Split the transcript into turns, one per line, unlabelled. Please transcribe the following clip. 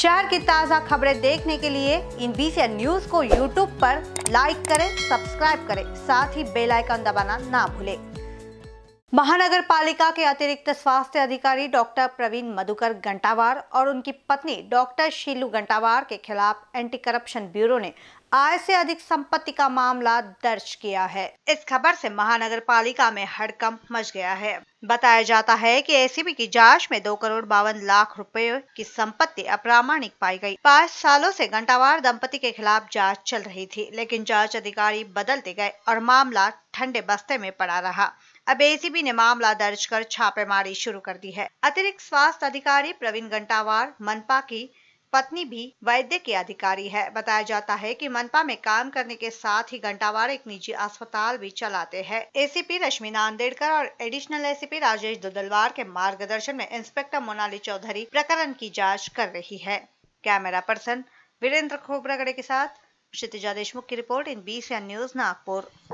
शहर की ताज़ा खबरें देखने के लिए इन बीसी न्यूज को यूट्यूब पर लाइक करें सब्सक्राइब करें साथ ही बेल आइकन दबाना ना भूलें महानगर पालिका के अतिरिक्त स्वास्थ्य अधिकारी डॉक्टर प्रवीण मधुकर घंटावार और उनकी पत्नी डॉक्टर शीलू घंटावार के खिलाफ एंटी करप्शन ब्यूरो ने आय से अधिक संपत्ति का मामला दर्ज किया है इस खबर से महानगर पालिका में हड़कंप मच गया है बताया जाता है कि एसीबी की जांच में दो करोड़ बावन लाख रुपए की संपत्ति अप्रामाणिक पाई गई पाँच सालों से घंटावार दंपति के खिलाफ जांच चल रही थी लेकिन जांच अधिकारी बदलते गए और मामला ठंडे बस्ते में पड़ा रहा अब एसीबी ने मामला दर्ज कर छापेमारी शुरू कर दी है अतिरिक्त स्वास्थ्य अधिकारी प्रवीण घंटावार मनपा की पत्नी भी वैद्य के अधिकारी है बताया जाता है कि मनपा में काम करने के साथ ही घंटावार एक निजी अस्पताल भी चलाते हैं एसीपी रश्मि नांदेड़कर और एडिशनल एसीपी राजेश दुदलवार के मार्गदर्शन में इंस्पेक्टर मोनाली चौधरी प्रकरण की जाँच कर रही है कैमरा पर्सन वीरेंद्र खोबरागड़े के साथ क्षितिजा देशमुख की रिपोर्ट इन बी न्यूज नागपुर